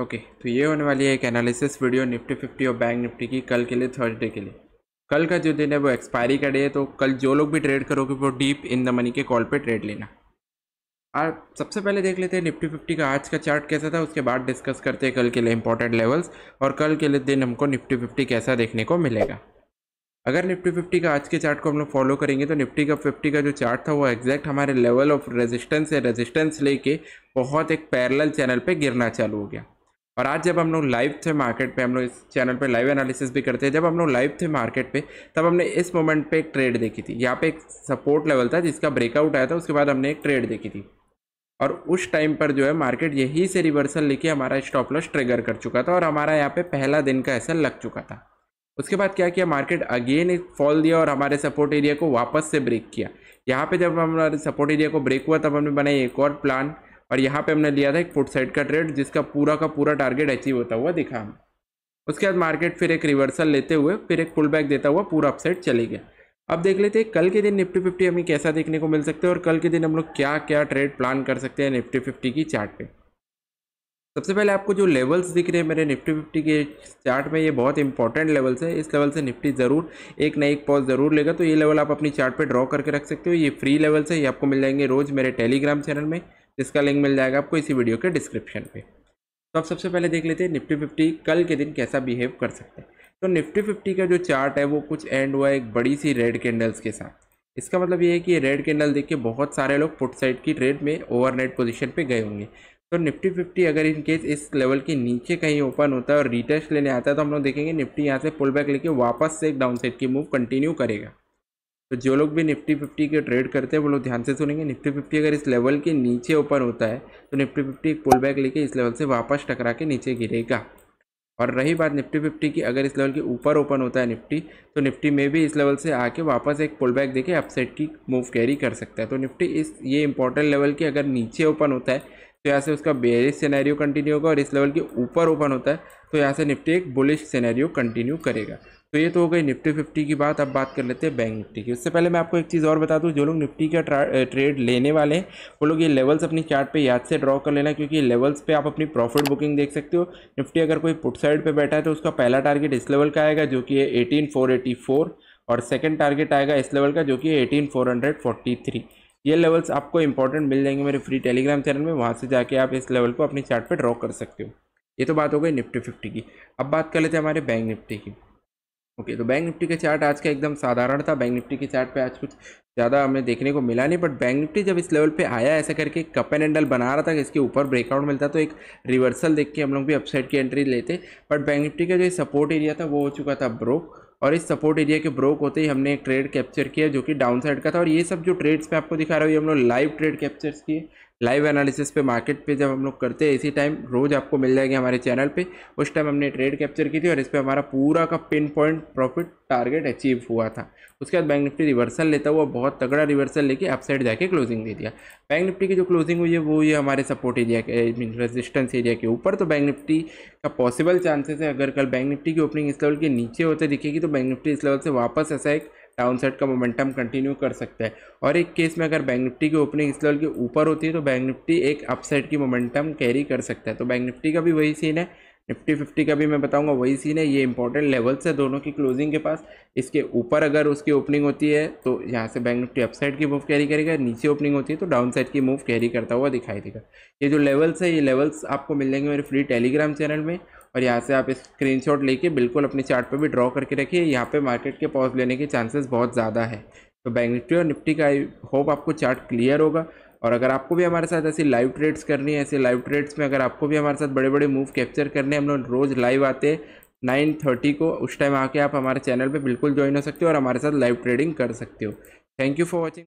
okay okay, तो ये होने वाली है एक एनालिसिस वीडियो निफ्टी फिफ्टी और बैंक निफ्टी की कल के लिए थर्सडे के लिए कल का जो दिन है वो एक्सपायरी का डे है तो कल जो लोग भी ट्रेड करोगे वो डीप इन द मनी के कॉल पे ट्रेड लेना और सबसे पहले देख लेते हैं निफ्टी फिफ्टी का आज का चार्ट कैसा था उसके बाद डिस्कस करते हैं कल के लिए इंपॉर्टेंट लेवल्स और कल के लिए दिन हमको निफ्टी फिफ्टी कैसा देखने को मिलेगा अगर निफ्टी फिफ्टी का आज के चार्ट को हम लोग फॉलो करेंगे तो निफ्टी का फिफ्टी का जो चार्ट था वो एग्जैक्ट हमारे लेवल ऑफ रेजिस्टेंस है रेजिस्टेंस लेके बहुत एक पैरेलल चैनल पे गिरना चालू हो गया और आज जब हम लोग लाइव थे मार्केट पे हम लोग इस चैनल पे लाइव एनालिसिस भी करते हैं जब हम लोग लाइव थे मार्केट पे तब हमने इस मोमेंट पे एक ट्रेड देखी थी यहाँ पे एक सपोर्ट लेवल था जिसका ब्रेकआउट आया था उसके बाद हमने एक ट्रेड देखी थी और उस टाइम पर जो है मार्केट यही से रिवर्सल लेके हमारा स्टॉप लॉस ट्रिगर कर चुका था और हमारा यहाँ पे पहला दिन का ऐसा लग चुका था उसके बाद क्या किया मार्केट अगेन एक फॉल दिया और हमारे सपोर्ट एरिया को वापस से ब्रेक किया यहाँ पे जब हमारे सपोर्ट एरिया को ब्रेक हुआ तब हमने बनाई एक और प्लान और यहाँ पे हमने लिया था एक फुट साइड का ट्रेड जिसका पूरा का पूरा टारगेट अचीव होता हुआ दिखा हमें उसके बाद मार्केट फिर एक रिवर्सल लेते हुए फिर एक फुल बैक देता हुआ पूरा अपसाइड चले गया अब देख लेते हैं कल के दिन निफ्टी फिफ्टी हमें कैसा देखने को मिल सकता है और कल के दिन हम लोग क्या क्या ट्रेड प्लान कर सकते हैं निफ्टी फिफ्टी की चार्ट पे सबसे पहले आपको जो लेवल्स दिख रहे हैं मेरे निफ्टी फिफ्टी के चार्ट में ये बहुत इंपॉर्टेंट लेवल्स है इस लेवल से निफ्टी ज़रूर एक ना एक पॉज ज़रूर लेगा तो ये लेवल आप अपनी चार्ट पे ड्रॉ करके रख सकते हो ये फ्री लेवल्स है ये आपको मिल जाएंगे रोज़ मेरे टेलीग्राम चैनल में जिसका लिंक मिल जाएगा आपको इसी वीडियो के डिस्क्रिप्शन पर तो आप सबसे पहले देख लेते हैं निफ्टी फिफ्टी कल के दिन कैसा बिहेव कर सकते हैं तो निफ्टी फिफ्टी का जो चार्ट है वो कुछ एंड हुआ है एक बड़ी सी रेड कैंडल्स के साथ इसका मतलब ये है कि रेड कैंडल देख के बहुत सारे लोग पुट साइड की ट्रेड में ओवरनाइट पोजीशन पे गए होंगे तो निफ्टी फिफ्टी अगर इन केस इस लेवल के नीचे कहीं ओपन होता है और रिटेस्ट लेने आता है तो हम लोग देखेंगे निफ्टी यहाँ से पुल बैक लेके वापस से एक डाउन साइड की मूव कंटिन्यू करेगा तो जो लोग भी निफ्टी फिफ्टी के ट्रेड करते हैं वो लोग ध्यान से सुनेंगे निफ्टी फिफ्टी अगर इस लेवल के नीचे ओपन होता है तो निफ्टी फिफ्टी एक पुल बैक लेके इस लेवल से वापस टकरा के नीचे गिरेगा और रही बात निफ्टी फिफ्टी की अगर इस लेवल के ऊपर ओपन होता है निफ्टी तो निफ्टी में भी इस लेवल से आके वापस एक पुल बैक देके अपसेट की मूव कैरी कर सकता है तो निफ्टी इस ये इंपॉर्टेंट लेवल के अगर नीचे ओपन होता है तो यहाँ से उसका बेरिश सेनेरियो कंटिन्यू होगा और इस लेवल के ऊपर ओपन होता है तो यहाँ से निफ्टी एक बुलिश सेनेरियो कंटिन्यू करेगा तो ये तो हो गई निफ्टी फिफ्टी की बात अब बात कर लेते हैं बैंक निफ्टी की उससे पहले मैं आपको एक चीज़ और बता दूँ जो लोग निफ्टी का ट्रेड लेने वाले हैं वो लोग ये लेवल्स अपनी चार्ट पे याद से ड्रॉ कर लेना क्योंकि लेवल्स पे आप अपनी प्रॉफिट बुकिंग देख सकते हो निफ्टी अगर कोई पुट साइड पर बैठा है तो उसका पहला टारगेट इस लेवल का आएगा जो कि है एटीन और सेकेंड टारगेट आएगा इस लेवल का जो कि eighteen four hundred forty three ये लेवल्स आपको इंपॉर्टेंट मिल जाएंगे मेरे फ्री टेलीग्राम चैनल में वहाँ से जाके आप इस लेवल को अपनी चार्ट पे ड्रॉ कर सकते हो ये तो बात हो गई निफ्टी फिफ्टी की अब बात कर लेते हैं हमारे बैंक निफ्टी की ओके तो बैंक निफ्टी का चार्ट आज का एकदम साधारण था बैंक निफ्टी के चार्ट पे आज कुछ ज़्यादा हमें देखने को मिला नहीं बट बैंक निफ्टी जब इस लेवल पे आया ऐसा करके कप एंड एंडल बना रहा था कि इसके ऊपर ब्रेकआउट मिलता तो एक रिवर्सल देख के हम लोग भी अपसाइड की एंट्री लेते बट बैंक निफ्टी का जो सपोर्ट एरिया था वो हो चुका था ब्रोक और इस सपोर्ट एरिया के ब्रोक होते ही हमने एक ट्रेड कैप्चर किया जो कि डाउन साइड का था और ये सब जो ट्रेड्स मैं आपको दिखा रहा हूँ ये हम लोग लाइव ट्रेड कैप्चर्स किए लाइव एनालिसिस पे मार्केट पे जब हम लोग करते हैं इसी टाइम रोज़ आपको मिल जाएगी हमारे चैनल पे उस टाइम हमने ट्रेड कैप्चर की थी और इस पर हमारा पूरा का pin point profit target achieve हुआ था उसके बाद बैंक निफ्टी रिवर्सल लेता हुआ बहुत तगड़ा रिवर्सल लेके अपसाइड जाके क्लोजिंग दे दिया बैंक निफ्टी की जो क्लोजिंग हुई है वो ये हमारे सपोर्ट एरिया के रेजिस्टेंस एरिया के ऊपर तो बैंक निफ्टी का पॉसिबल चांसेस है अगर कल बैंक निफ्टी की ओपनिंग इस लेवल के नीचे होते दिखेगी तो बैंक निफ्टी इस लेवल से वापस ऐसा एक डाउन साइड का मोमेंटम कंटिन्यू कर सकता है और एक केस में अगर बैंक निफ्टी की ओपनिंग इस लेवल के ऊपर होती है तो बैंक निफ्टी एक अपसाइड की मोमेंटम कैरी कर सकता है तो बैंक निफ्टी का भी वही सीन है निफ्टी फिफ्टी का भी मैं बताऊंगा वही सीन है ये इंपॉर्टेंट लेवल्स है दोनों की क्लोजिंग के पास इसके ऊपर अगर उसकी ओपनिंग होती है तो यहाँ से बैंक निफ्टी अपसाइड की मूव कैरी करेगा नीचे ओपनिंग होती है तो डाउन साइड की मूव कैरी करता हुआ दिखाई देगा ये जो लेवल्स है ये लेवल्स आपको मिल जाएंगे मेरे फ्री टेलीग्राम चैनल में और यहाँ से आप शॉट लेके बिल्कुल अपने चार्ट पर भी ड्रॉ करके रखिए यहाँ पर मार्केट के पॉज लेने के चांसेस बहुत ज़्यादा है तो बैंक निफ्टी और निफ्टी का आई होप आपको चार्ट क्लियर होगा और अगर आपको भी हमारे साथ ऐसी लाइव ट्रेड्स करनी है ऐसे लाइव ट्रेड्स में अगर आपको भी हमारे साथ बड़े बड़े मूव कैप्चर करने हैं हम लोग रोज़ लाइव आते हैं नाइन थर्टी को उस टाइम आके आप हमारे चैनल पे बिल्कुल ज्वाइन हो सकते हो और हमारे साथ लाइव ट्रेडिंग कर सकते हो थैंक यू फॉर वॉचिंग